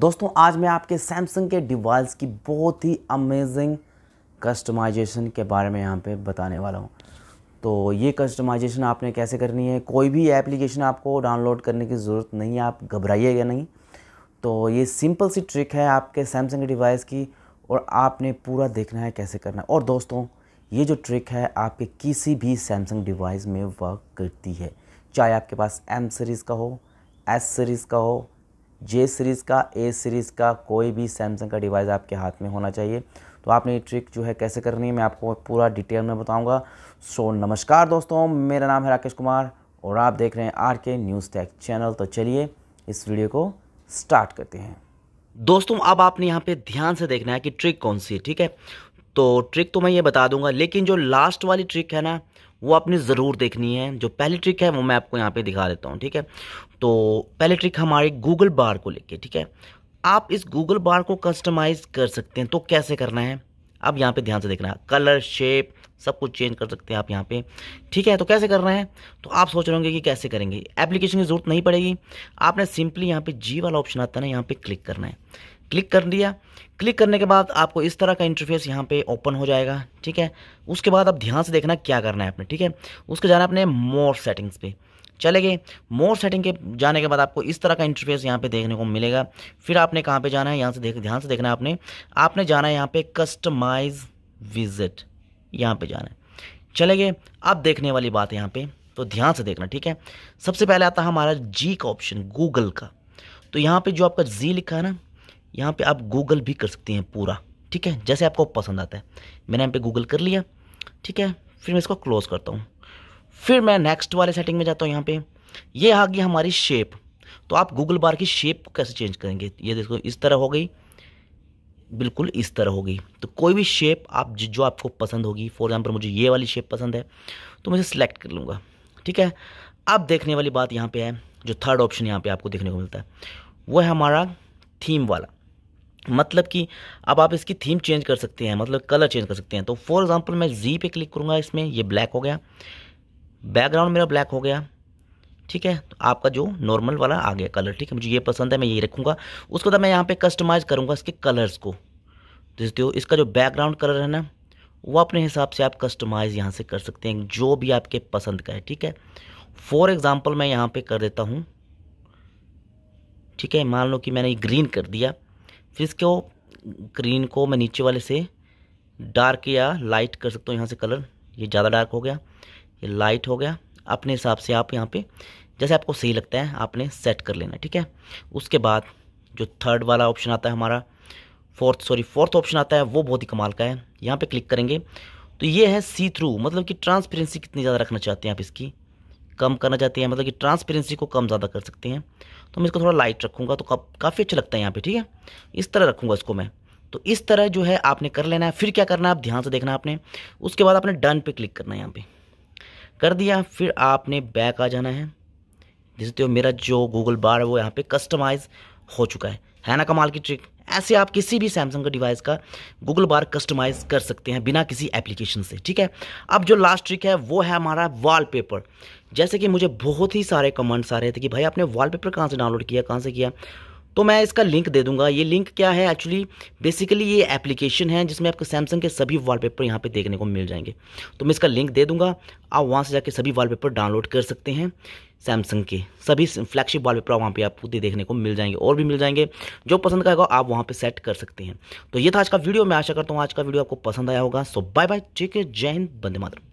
दोस्तों आज मैं आपके सैमसंग के डिवाइस की बहुत ही अमेजिंग कस्टमाइजेशन के बारे में यहाँ पे बताने वाला हूँ तो ये कस्टमाइजेशन आपने कैसे करनी है कोई भी एप्लीकेशन आपको डाउनलोड करने की ज़रूरत नहीं है आप घबराइएगा नहीं तो ये सिंपल सी ट्रिक है आपके सैमसंग के डिवाइस की और आपने पूरा देखना है कैसे करना है और दोस्तों ये जो ट्रिक है आपके किसी भी सैमसंग डिवाइस में वर्क करती है चाहे आपके पास एम सीरीज़ का हो एस सीरीज़ का हो जे सीरीज़ का ए सीरीज़ का कोई भी सैमसंग का डिवाइस आपके हाथ में होना चाहिए तो आपने ये ट्रिक जो है कैसे करनी है मैं आपको पूरा डिटेल में बताऊंगा सो नमस्कार दोस्तों मेरा नाम है राकेश कुमार और आप देख रहे हैं आर के न्यूज़ टैक चैनल तो चलिए इस वीडियो को स्टार्ट करते हैं दोस्तों अब आपने यहाँ पर ध्यान से देखना है कि ट्रिक कौन सी है ठीक है तो ट्रिक तो मैं ये बता दूंगा लेकिन जो लास्ट वाली ट्रिक है ना वो आपने ज़रूर देखनी है जो पहली ट्रिक है वो मैं आपको यहाँ पे दिखा देता हूँ ठीक है तो पहली ट्रिक हमारे गूगल बार को लेके ठीक है आप इस गूगल बार को कस्टमाइज़ कर सकते हैं तो कैसे करना है अब यहाँ पे ध्यान से देखना है कलर शेप सब कुछ चेंज कर सकते हैं आप यहाँ पे ठीक है तो कैसे करना है तो आप सोच रहे होंगे कि कैसे करेंगे एप्लीकेशन की ज़रूरत नहीं पड़ेगी आपने सिंपली यहाँ पे जी वाला ऑप्शन आता है ना यहाँ पे क्लिक करना है क्लिक कर लिया क्लिक करने के बाद आपको इस तरह का इंटरफेस यहाँ पे ओपन हो जाएगा ठीक है उसके बाद आप ध्यान से देखना क्या करना है आपने ठीक है उसके जाना अपने मोर सेटिंग्स पे चले गए मोर सेटिंग के जाने के बाद आपको इस तरह का इंटरफेस यहाँ पे देखने को मिलेगा फिर आपने कहाँ पे जाना है यहाँ से देख ध्यान से देखना है आपने आपने जाना है यहाँ पे कस्टमाइज विजिट यहाँ पे जाना है चले गए अब देखने वाली बात है यहाँ पे तो ध्यान से देखना ठीक है सबसे पहले आता है हमारा जी का ऑप्शन गूगल का तो यहाँ पे जो आपका जी लिखा है ना यहाँ पे आप गूगल भी कर सकते हैं पूरा ठीक है जैसे आपको पसंद आता है मैंने यहाँ पे गूगल कर लिया ठीक है फिर मैं इसको क्लोज करता हूँ फिर मैं नेक्स्ट वाले सेटिंग में जाता हूँ यहाँ पे ये आ गई हमारी शेप तो आप गूगल बार की शेप को कैसे चेंज करेंगे ये देखो इस तरह हो गई बिल्कुल इस तरह हो गई तो कोई भी शेप आप जो आपको पसंद होगी फॉर एग्जाम्पल मुझे ये वाली शेप पसंद है तो मैं इसे सिलेक्ट कर लूँगा ठीक है अब देखने वाली बात यहाँ पर है जो थर्ड ऑप्शन यहाँ पर आपको देखने को मिलता है वो है हमारा थीम वाला मतलब कि अब आप इसकी थीम चेंज कर सकते हैं मतलब कलर चेंज कर सकते हैं तो फॉर एग्जांपल मैं जी पे क्लिक करूँगा इसमें ये ब्लैक हो गया बैकग्राउंड मेरा ब्लैक हो गया ठीक है तो आपका जो नॉर्मल वाला आ गया कलर ठीक है मुझे ये पसंद है मैं यही रखूँगा उसके बाद तो मैं यहाँ पर कस्टमाइज़ करूँगा इसके कलर्स को देखते हो इसका जो बैकग्राउंड कलर है ना वो अपने हिसाब से आप कस्टमाइज़ यहाँ से कर सकते हैं जो भी आपके पसंद का है ठीक है फॉर एग्ज़ाम्पल मैं यहाँ पर कर देता हूँ ठीक है मान लो कि मैंने ये ग्रीन कर दिया फिर इसको ग्रीन को मैं नीचे वाले से डार्क या लाइट कर सकता हूँ यहाँ से कलर ये ज़्यादा डार्क हो गया ये लाइट हो गया अपने हिसाब से आप यहाँ पे जैसे आपको सही लगता है आपने सेट कर लेना ठीक है उसके बाद जो थर्ड वाला ऑप्शन आता है हमारा फोर्थ सॉरी फोर्थ ऑप्शन आता है वो बहुत ही कमाल का है यहाँ पे क्लिक करेंगे तो ये है सी थ्रू मतलब कि ट्रांसपेरेंसी कितनी ज़्यादा रखना चाहते हैं आप इसकी कम करना चाहते हैं मतलब कि ट्रांसपेरेंसी को कम ज़्यादा कर सकते हैं तो मैं इसको थोड़ा लाइट रखूँगा तो काफ़ी अच्छा लगता है यहाँ पर ठीक है इस तरह रखूँगा इसको मैं तो इस तरह जो है आपने कर लेना है फिर क्या करना है आप ध्यान से देखना आपने उसके बाद आपने डन पे क्लिक करना है यहाँ पे कर दिया फिर आपने बैक आ जाना है जिससे तो मेरा जो गूगल बार है वो यहाँ पे कस्टमाइज़ हो चुका है है ना कमाल की ट्रिक ऐसे आप किसी भी सैमसंग का डिवाइस का गूगल बार कस्टमाइज कर सकते हैं बिना किसी एप्लीकेशन से ठीक है अब जो लास्ट ट्रिक है वो है हमारा वॉलपेपर जैसे कि मुझे बहुत ही सारे कमेंट्स आ रहे थे कि भाई आपने वॉलपेपर कहाँ से डाउनलोड किया कहाँ से किया तो मैं इसका लिंक दे दूंगा ये लिंक क्या है एक्चुअली बेसिकली ये एप्लीकेशन है जिसमें आपको सैमसंग के सभी वॉलपेपर यहाँ पे देखने को मिल जाएंगे तो मैं इसका लिंक दे दूंगा आप वहाँ से जाके सभी वॉलपेपर डाउनलोड कर सकते हैं सैमसंग के सभी फ्लैगशिप वॉलपेपर वहाँ पे आपको देखने को मिल जाएंगे और भी मिल जाएंगे जो पसंद करेगा आप वहाँ पर सेट कर सकते हैं तो ये था आज का वीडियो मैं आशा करता हूँ आज का वीडियो आपको पसंद आया होगा सो बाय बाय ठीक है जय हिंद बंदे मातरम